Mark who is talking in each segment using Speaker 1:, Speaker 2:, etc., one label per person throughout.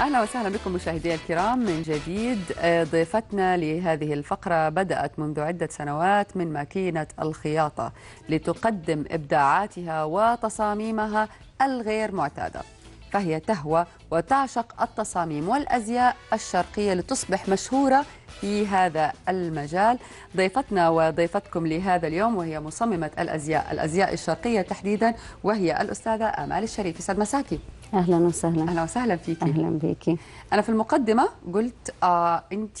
Speaker 1: اهلا وسهلا بكم مشاهدي الكرام من جديد آه، ضيفتنا لهذه الفقره بدات منذ عده سنوات من ماكينه الخياطه لتقدم ابداعاتها وتصاميمها الغير معتاده فهي تهوى وتعشق التصاميم والازياء الشرقيه لتصبح مشهوره في هذا المجال ضيفتنا وضيفتكم لهذا اليوم وهي مصممه الازياء الازياء الشرقيه تحديدا وهي الاستاذه امال الشريف سعد مساكي اهلا وسهلا اهلا وسهلا فيكي اهلا بيكي انا في المقدمه قلت آه انت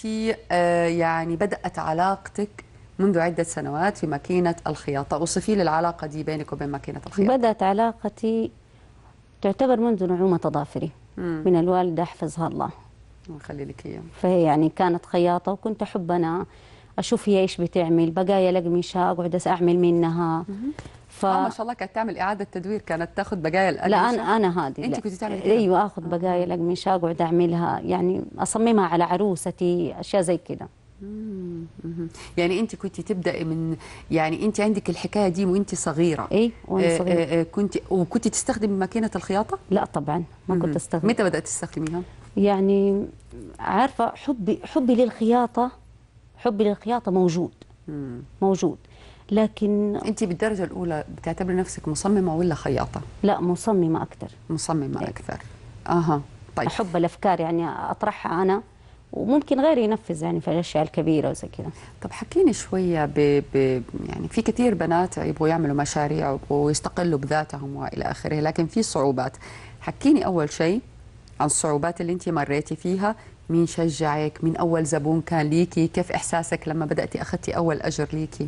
Speaker 1: آه يعني بدات علاقتك منذ عدة سنوات في ماكينة الخياطة وصفي لي العلاقة دي بينك وبين ماكينة الخياطة بدأت علاقتي تعتبر منذ نعومة أظافري من الوالدة حفظها الله يخلي لك إياه
Speaker 2: فهي يعني كانت خياطة وكنت أحب أنا اشوف هي ايش بتعمل بقايا الاقمشه اقعد اعمل منها
Speaker 1: ف... آه ما شاء الله كانت تعمل اعاده تدوير كانت تاخذ بقايا الاقمشه لا انا انا هذه انت كنت تعمل كده؟ ايوه
Speaker 2: اخذ آه. بقايا الاقمشه اقعد اعملها يعني اصممها
Speaker 1: على عروستي اشياء زي كده يعني انت كنت تبداي من يعني انت عندك الحكايه دي وانت صغيره اي وانا آه، صغيره آه، كنت وكنت تستخدمي ماكينه الخياطه لا طبعا ما كنت استخدم متى بدات تستخدميها يعني
Speaker 2: عارفه حبي حبي للخياطه حبي للخياطه موجود مم. موجود لكن انت بالدرجه الاولى بتعتبري نفسك مصممه ولا خياطه لا مصممه اكثر مصممه إيه. اكثر اها طيب احب الافكار يعني اطرحها انا
Speaker 1: وممكن غيري ينفذ يعني في الاشياء الكبيره وزي كذا طب حكيني شويه ب... ب... يعني في كثير بنات يبغوا يعملوا مشاريع ويستقلوا بذاتهم والى اخره لكن في صعوبات حكيني اول شيء عن الصعوبات اللي انت مريتي فيها مين شجعك مين أول زبون كان ليكي كيف إحساسك لما بدأتي أخذتي أول أجر ليكي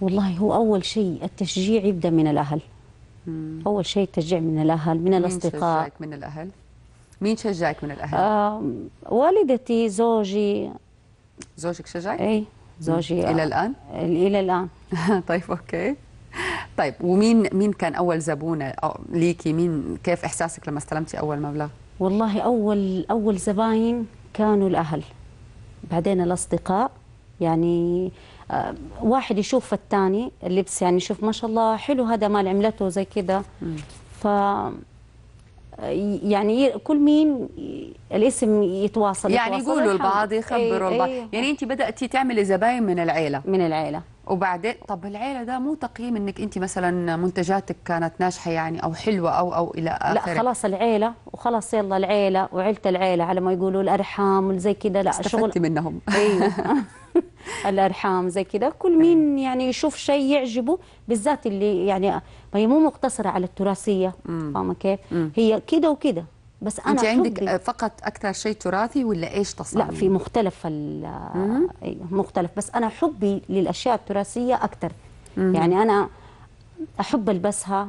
Speaker 1: والله هو أول شيء التشجيع يبدأ من الأهل مم. أول
Speaker 2: شيء التشجيع من الأهل من مين الأصدقاء مين شجعك
Speaker 1: من الأهل؟ مين شجعك من الأهل؟ آه والدتي
Speaker 2: زوجي
Speaker 1: زوجك شجعك؟ إي زوجي آه. إلى الآن؟ إلى الآن طيب أوكي طيب ومين مين كان أول زبونة آه، ليكي مين كيف إحساسك لما استلمتي أول مبلغ؟ والله أول أول زباين
Speaker 2: كانوا الأهل بعدين الأصدقاء يعني آه، واحد يشوف الثاني اللبس يعني يشوف ما شاء الله حلو هذا مال عملته زي كذا ف يعني كل مين الاسم
Speaker 1: يتواصل يعني يقولوا إيه، البعض يخبروا إيه، البعض إيه. يعني انت بداتي تعملي زباين من العيله من العيله وبعدين طب العيله ده مو تقييم انك انت مثلا منتجاتك كانت ناجحه يعني او حلوه او او الى اخره لا خلاص
Speaker 2: العيله وخلاص يلا العيله وعيله العيله على ما يقولوا الارحام وزي كذا لا استفدت شغل منهم ايوه الارحام زي كذا كل مين أمم. يعني يشوف شيء يعجبه بالذات اللي يعني ما هي مو مقتصره على التراثيه أمم. فاهمه كيف؟ أمم. هي كذا وكذا بس انا انت عندك فقط اكثر شيء تراثي ولا ايش تصنع؟ لا في مختلف مختلف بس انا حبي للاشياء
Speaker 1: التراثيه اكثر يعني انا احب البسها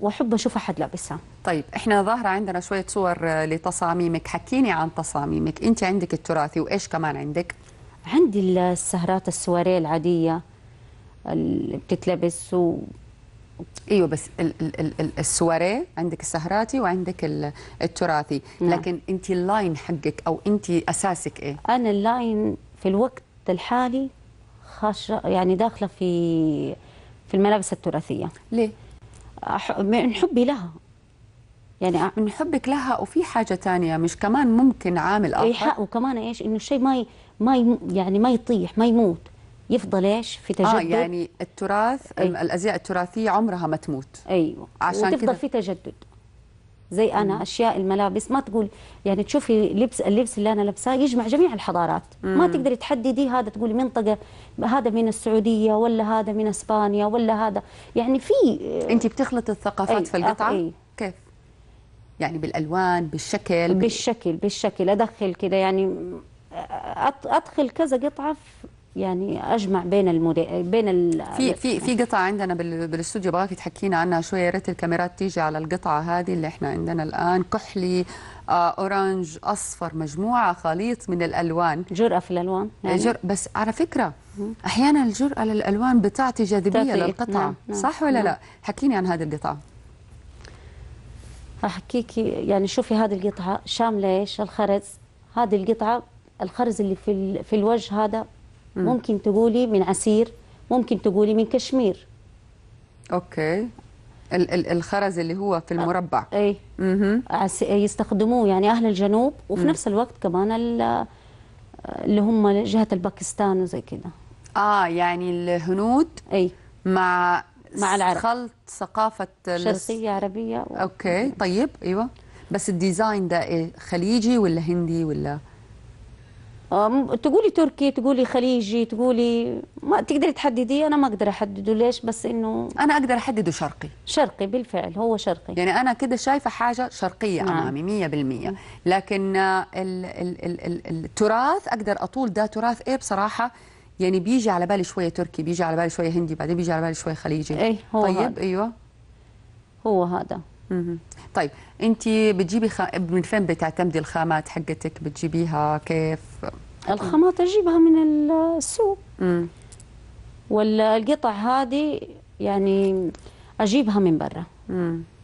Speaker 1: واحب اشوف احد لابسها طيب احنا ظاهره عندنا شويه صور آه، لتصاميمك حكيني عن تصاميمك انت عندك التراثي وايش كمان عندك عندي السهرات السواريه العاديه اللي بتتلبس ايوه بس ال ال ال السواريه عندك السهراتي وعندك التراثي نعم. لكن انت اللاين حقك او انت اساسك ايه انا اللاين في الوقت الحالي خاشه يعني داخله في في الملابس التراثيه ليه من حبي لها يعني من حبك لها وفي حاجه ثانيه مش كمان ممكن عامل
Speaker 2: اخر وكمان ايش انه الشيء ما ي... ما ي... يعني ما يطيح ما يموت يفضل ايش في آه، تجدد اه يعني
Speaker 1: التراث أي. الازياء التراثيه عمرها ما تموت ايوه عشان وتفضل كده. في تجدد
Speaker 2: زي انا مم. اشياء الملابس ما تقول يعني تشوفي لبس اللبس اللي انا لابساه يجمع جميع الحضارات مم. ما تقدري تحددي هذا تقولي منطقه هذا من السعوديه ولا هذا من اسبانيا ولا هذا يعني في انت بتخلط الثقافات في القطعه أي. كيف يعني بالالوان بالشكل بالشكل بالشكل ادخل كده يعني ادخل كذا قطعه يعني اجمع بين المد...
Speaker 1: بين ال... في في في قطعه عندنا بالاستوديو بغاك تحكينا عنها شويه يا ريت الكاميرات تيجي على القطعه هذه اللي احنا عندنا الان كحلي آه، اورانج اصفر مجموعه خليط من الالوان جرأه في الالوان يعني. جر... بس على فكره احيانا الجرأه للالوان بتعطي جاذبيه للقطعه نعم. نعم. صح ولا نعم. لا حكيني عن هذه القطعه
Speaker 2: احكيكي يعني شوفي هذه القطعه شامله ايش الخرز هذه القطعه الخرز اللي في ال... في الوجه هذا ممكن تقولي من عسير ممكن تقولي من كشمير اوكي ال ال الخرز اللي هو في المربع اي يستخدموه يعني اهل الجنوب وفي م. نفس الوقت كمان اللي هم جهه الباكستان وزي كده
Speaker 1: اه يعني الهنود اي مع مع العرب خلط ثقافه شرقيه عربيه و... اوكي طيب ايوه بس الديزاين ده إيه؟ خليجي ولا هندي ولا تقولي تركي تقولي خليجي تقولي ما تقدري تحدديه انا ما اقدر احدده ليش بس انه انا اقدر احدده شرقي شرقي بالفعل هو شرقي يعني انا كده شايفه حاجه شرقيه نعم. امامي 100% لكن ال ال ال ال التراث اقدر اطول ده تراث ايه بصراحه يعني بيجي على بالي شويه تركي بيجي على بالي شويه هندي بعدين بيجي على بالي شويه خليجي ايه هو طيب هذا. ايوه هو هذا طيب انت بتجيبي خ... من فين بتعتمدي الخامات حقتك بتجيبيها كيف
Speaker 2: الخامات اجيبها من السوق مم. ولا القطع هذه يعني اجيبها من برا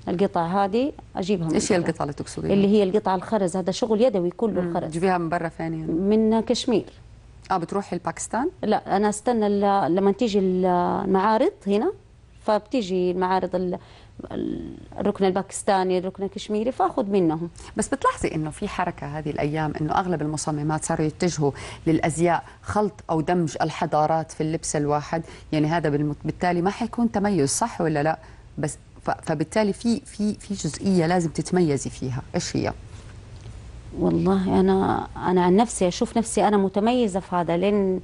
Speaker 2: القطع هذه اجيبها من ايش هي القطع اللي
Speaker 1: تقصدي اللي هي
Speaker 2: القطع الخرز هذا شغل يدوي كله مم. الخرز تجيبيها من
Speaker 1: برا فين يعني؟
Speaker 2: من كشمير اه بتروحي لباكستان لا انا استنى لما تيجي المعارض هنا فبتيجي المعارض الركن
Speaker 1: الباكستاني الركن الكشميري فاخذ منهم بس بتلاحظي انه في حركه هذه الايام انه اغلب المصممات صاروا يتجهوا للازياء خلط او دمج الحضارات في اللبس الواحد يعني هذا بالتالي ما حيكون تميز صح ولا لا بس فبالتالي في في في جزئيه لازم تتميزي فيها ايش هي والله
Speaker 2: انا انا عن نفسي اشوف نفسي انا متميزه في هذا لان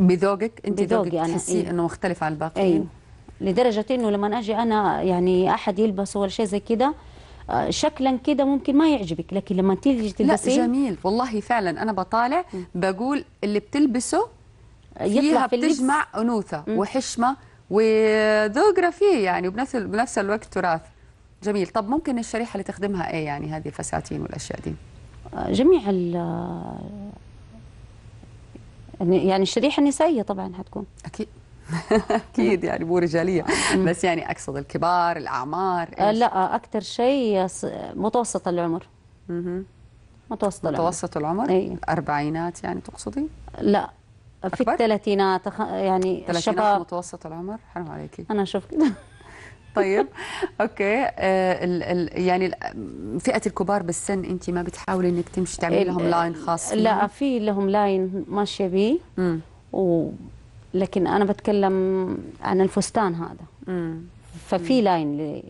Speaker 2: بذوقك انت بذوقي ذوقك تحسي إيه؟ انه مختلف عن الباقيين أيوه. لدرجه انه لما اجي انا يعني احد يلبسه ولا شيء زي
Speaker 1: كده آه، شكلا كده ممكن ما يعجبك لكن لما تيجي تلبسيه لا جميل والله فعلا انا بطالع بقول اللي بتلبسه
Speaker 2: آه، فيها في بتجمع
Speaker 1: انوثه وحشمه وذوق رفيع يعني وبنفس بنفس الوقت تراث جميل طب ممكن الشريحه اللي تخدمها ايه يعني هذه الفساتين والاشياء دي آه،
Speaker 2: جميع ال يعني الشريحه النسائيه طبعا حتكون اكيد
Speaker 1: اكيد يعني مو رجاليه بس يعني اقصد الكبار الاعمار آه، إيش؟ لا آه، اكثر
Speaker 2: شيء متوسط
Speaker 1: العمر متوسط العمر متوسط العمر أي. الاربعينات يعني تقصدي لا
Speaker 2: في الثلاثينات يعني الشباب
Speaker 1: متوسط العمر حرام عليكي انا اشوف كده طيب اوكي آه الـ الـ يعني فئه الكبار بالسن انت ما بتحاولي انك تمشي تعملي لهم لاين خاص لا
Speaker 2: في لهم لاين ماشيه بيه لكن انا بتكلم عن الفستان هذا ففي لاين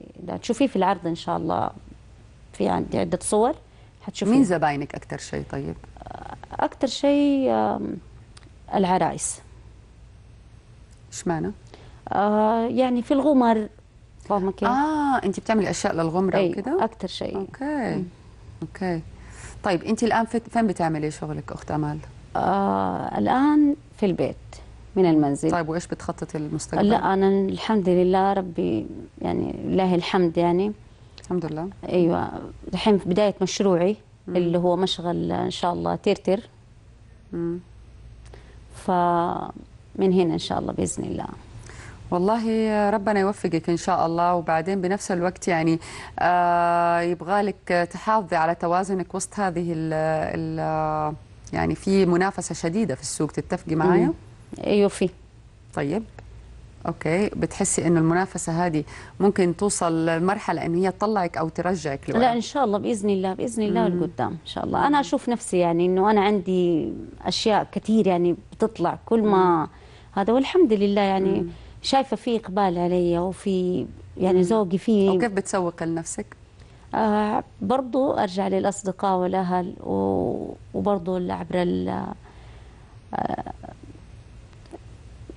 Speaker 2: تشوفيه في العرض ان شاء الله في عندي عده صور حتشوفيه مين زباينك اكثر شيء طيب آه، اكثر شيء العرايس
Speaker 1: اشمعنى آه يعني في الغمر فاهمه كيف اه انت بتعملي اشياء للغمره أي وكده اكثر شيء اوكي م. اوكي طيب انت الان فين بتعملي شغلك اخت امال آه الان في البيت من المنزل طيب وايش بتخطط للمستقبل؟ لا
Speaker 2: انا الحمد لله ربي يعني لله الحمد يعني الحمد لله ايوه الحين في بدايه مشروعي مم. اللي هو مشغل ان شاء الله ترتر
Speaker 1: امم فمن هنا ان شاء الله باذن الله والله ربنا يوفقك ان شاء الله وبعدين بنفس الوقت يعني آه يبغى لك تحافظي على توازنك وسط هذه ال ال يعني في منافسه شديده في السوق تتفقي معايا؟ مم. ايوه في طيب اوكي بتحسي انه المنافسه هذه ممكن توصل لمرحله ان هي تطلعك او ترجعك لورا لا ان شاء الله باذن
Speaker 2: الله باذن الله لقدام
Speaker 1: ان شاء الله انا اشوف نفسي يعني انه انا
Speaker 2: عندي اشياء كثير يعني بتطلع كل ما مم. هذا والحمد لله يعني مم. شايفه في اقبال علي وفي يعني ذوقي في وكيف بتسوق لنفسك آه برضو ارجع للاصدقاء والاهل وبرضو
Speaker 1: عبر ال آه،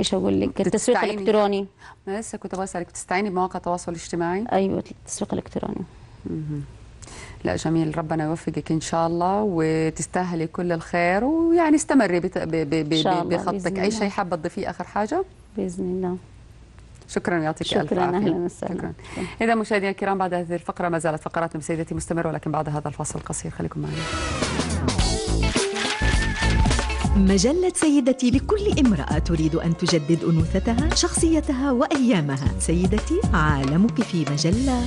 Speaker 1: ايش اقول لك التسويق الالكتروني انا لسه كنت بسالك بتستعيني بمواقع التواصل الاجتماعي ايوه التسويق الالكتروني لا جميل ربنا يوفقك ان شاء الله وتستاهلي كل الخير ويعني استمري بت... ب... ب... ب... بخطك اي شيء حابه تضيفيه اخر حاجه باذن الله شكرا يعطيك الف عافيه اهلا وسهلا اذا مشاهدينا الكرام بعد هذه الفقره ما زالت فقرات سيدتي مستمره ولكن بعد هذا الفاصل القصير خليكم معنا مجلة سيدتي لكل امرأة تريد أن تجدد أنوثتها،
Speaker 2: شخصيتها وأيامها. سيدتي عالمك في مجلة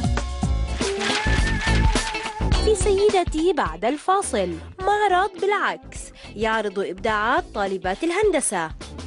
Speaker 2: في سيدتي بعد الفاصل معرض بالعكس يعرض إبداعات طالبات الهندسة